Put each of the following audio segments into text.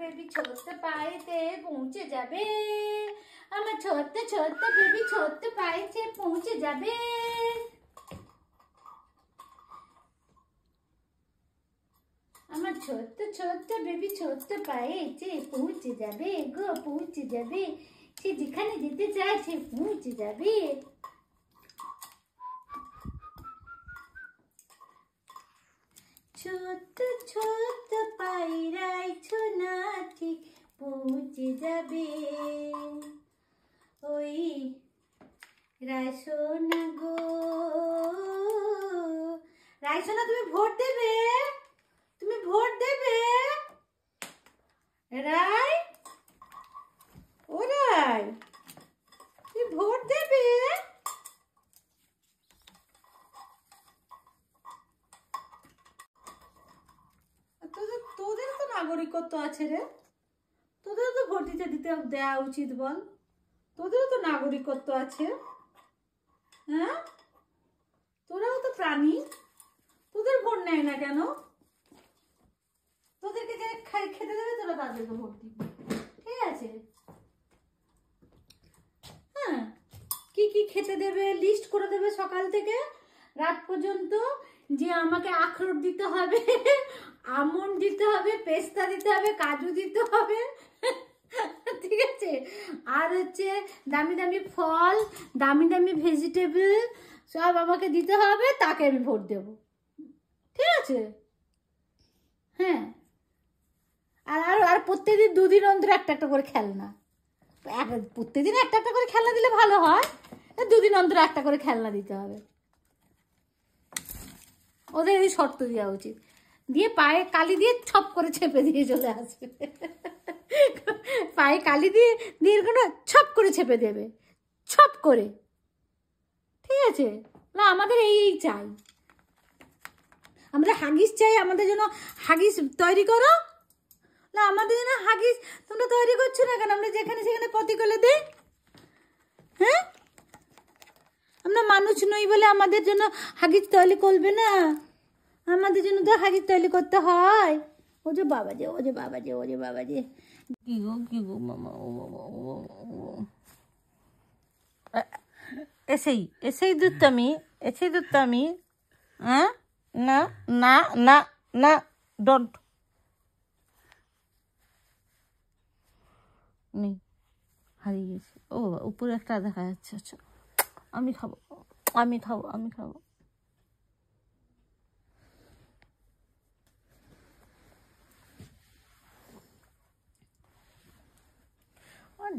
Baby ছোট্ট পায়েতে পৌঁছে যাবে আমার ছোট ছোট বেবি ছোট্ট পায়েতে পৌঁছে যাবে আমার ছোট্ট ছোট্ট বেবি ছোট্ট পায়ে পৌঁছে যাবে গো পৌঁছে যাবে সে যেখানে যেতে চায় সে পৌঁছে যাবে ছোট ছোট পায়রায় ছোনাটি পৌঁছে যাবে ওই রায়সোনা গো রায়সোনা তুমি ভোট দেবে তুমি ভোট দেবে রায় আছে রে তোদের তো ভোট দিতে দিতে দেওয়া উচিত বল তোদেরও তো নাগরিকত্ব আছে হ্যাঁ তোরাও তো প্রাণী তোদের ভোট নেয় না কেন তোদেরকে যে খাই খেতে দেবে তোরা তাদেরকে ভোট দিবি ঠিক আছে হ্যাঁ কি কি খেতে দেবে লিস্ট করে দেবে সকাল থেকে রাত পর্যন্ত যে আমাকে আখরোট দিতে হবে আমন দিতে হবে পেস্তা দিতে হবে কাজু দিতে হবে ঠিক আছে আর হচ্ছে দামি দামি ফল দামি দামি ভেজিটেবল সব আমাকে দিতে হবে তাকে আমি ভোট দেব ঠিক আছে হ্যাঁ আর আর আর প্রত্যেকদিন দুদিন অন্তর একটা একটা করে খেলনা এক প্রত্যেকদিন একটা একটা করে খেলনা দিলে ভালো হয় দুদিন অন্তর একটা করে খেলনা দিতে হবে ওদের এই শর্ত দেওয়া উচিত দিয়ে পায়ে কালি দিয়ে ছপ করে চেপে দিয়ে চলে আসবে পায়ে কালি দিয়ে দীর্ঘ ছপ করে চেপে দেবে ছপ করে ঠিক আছে না আমাদের এই এই চাই আমরা হাগিস চাই আমাদের জন্য হাগিস তৈরি করো না আমাদের জন্য হাগিস তোমরা তৈরি করছো না কেন আমরা যেখানে সেখানে পতি করে দেয় হ্যাঁ আমরা মানুষ নই বলে আমাদের জন্য হাগিজ তৈলি করবে না আমাদের জন্য তো হাগিজ তৈলি করতে হয় ও যে বাবা যে ও যে বাবা যে ও যে বাবা যে কি গো কি গো মামা ও বাবা ও এসেই এসেই দুধ আমি এসেই দুধ হ্যাঁ না না না না ডোন্ট নেই হারিয়ে গেছে ও বাবা উপরে একটা দেখা যাচ্ছে আচ্ছা আমি খাবো আমি খাবো আমি খাবো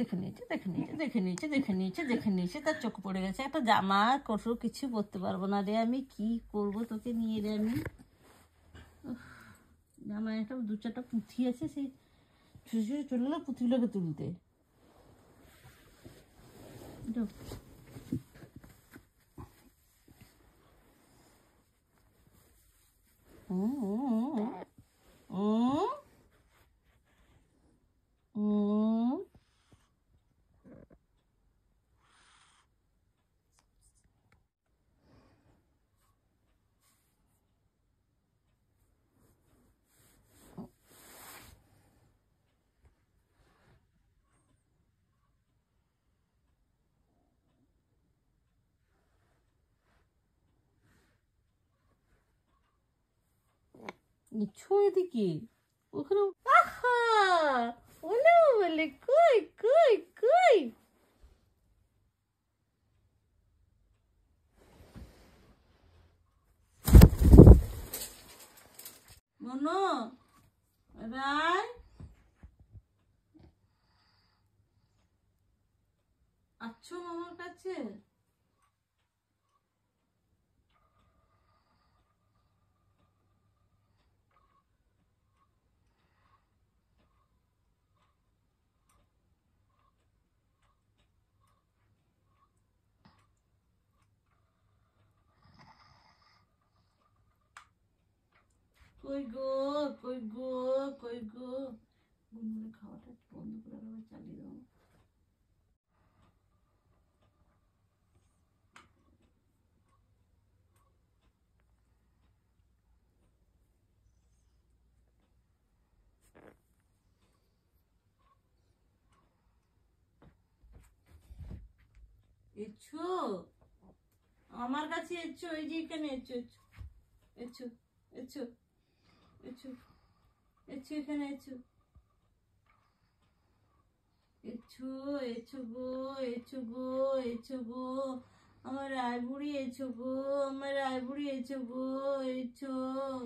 দেখে নিয়েছে দেখে নিয়েছে দেখে নিয়েছে দেখে নিয়েছে দেখে নিয়েছে তার পড়ে গেছে একটা কঠোর কিছু পারবো না রে আমি তোকে নিয়ে রে আমি জামায় একটা দু পুঁথি আছে সেই চলে গেলো পুঁথিগুলোকে তুলতে 음, 음, 음. 음. 음, 음. ছোঁয়ে দিকে ওখানে আহা ওলো বলে কই কই কই মনো রায় আচ্ছ মামার কাছে কই গো কই গো কই গো গুনগুনে খাওয়াটা বন্ধ করে আবার চালিয়ে দাও এছো আমার কাছে এছো এই যে এখানে এছো এছো এছো এছো এচু এচু এখানে এচু এচু এচু গো এচু গো এচু গো আমার রায়বুড়ি এচু গো আমার রায়বুড়ি এচু গো এচু